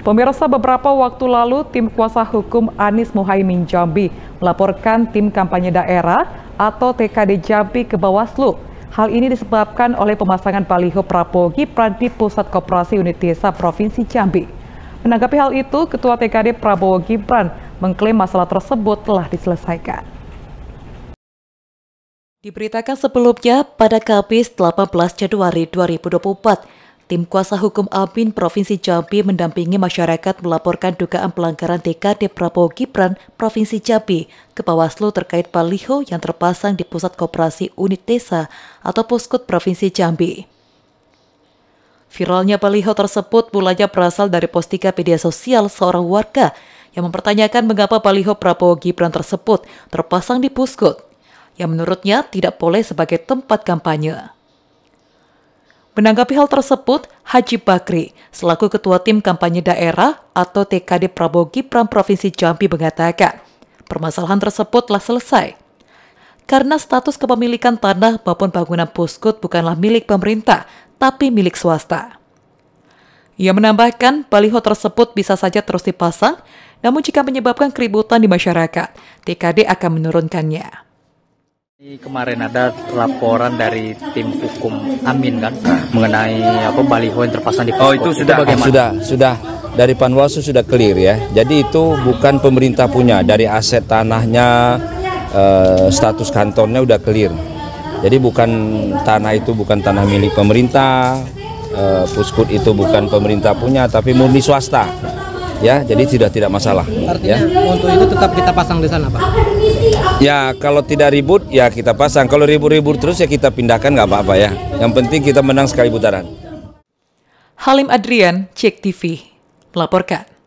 Pemirsa beberapa waktu lalu tim kuasa hukum Anies Muhaimin Jambi melaporkan tim kampanye daerah atau TKD Jambi ke Bawaslu. Hal ini disebabkan oleh pemasangan baliho Prabowo Gibran di Pusat Koperasi Unit Desa Provinsi Jambi. Menanggapi hal itu, Ketua TKD Prabowo Gibran mengklaim masalah tersebut telah diselesaikan. Diberitakan sebelumnya pada Kamis 18 Januari 2024, Tim Kuasa Hukum Amin Provinsi Jambi mendampingi masyarakat melaporkan dugaan pelanggaran TKD Prabowo Gibran Provinsi Jambi ke Bawaslu terkait baliho yang terpasang di Pusat Koperasi Unit Desa atau Puskut Provinsi Jambi. Viralnya baliho tersebut mulanya berasal dari postingan media sosial seorang warga yang mempertanyakan mengapa baliho Prabowo Gibran tersebut terpasang di Puskut, yang menurutnya tidak boleh sebagai tempat kampanye. Menanggapi hal tersebut, Haji Bakri, selaku Ketua Tim Kampanye Daerah atau TKD Prabowo Gibran Provinsi Jambi mengatakan, permasalahan tersebut telah selesai. Karena status kepemilikan tanah maupun bangunan puskut bukanlah milik pemerintah, tapi milik swasta. Ia menambahkan, baliho tersebut bisa saja terus dipasang, namun jika menyebabkan keributan di masyarakat, TKD akan menurunkannya. Kemarin ada laporan dari tim hukum Amin kan mengenai apa baliho yang terpasang di Oh itu sudah itu bagaimana? sudah sudah dari Panwaslu sudah clear ya. Jadi itu bukan pemerintah punya dari aset tanahnya eh, status kantornya udah clear. Jadi bukan tanah itu bukan tanah milik pemerintah. Eh, Puskut itu bukan pemerintah punya tapi murni swasta. Ya, jadi tidak tidak masalah. Ya. Artinya ya. untuk itu tetap kita pasang di sana, Pak. Ya kalau tidak ribut ya kita pasang. Kalau ribut-ribut terus ya kita pindahkan nggak apa-apa ya. Yang penting kita menang sekali putaran. Halim Adrian, Cek TV, melaporkan.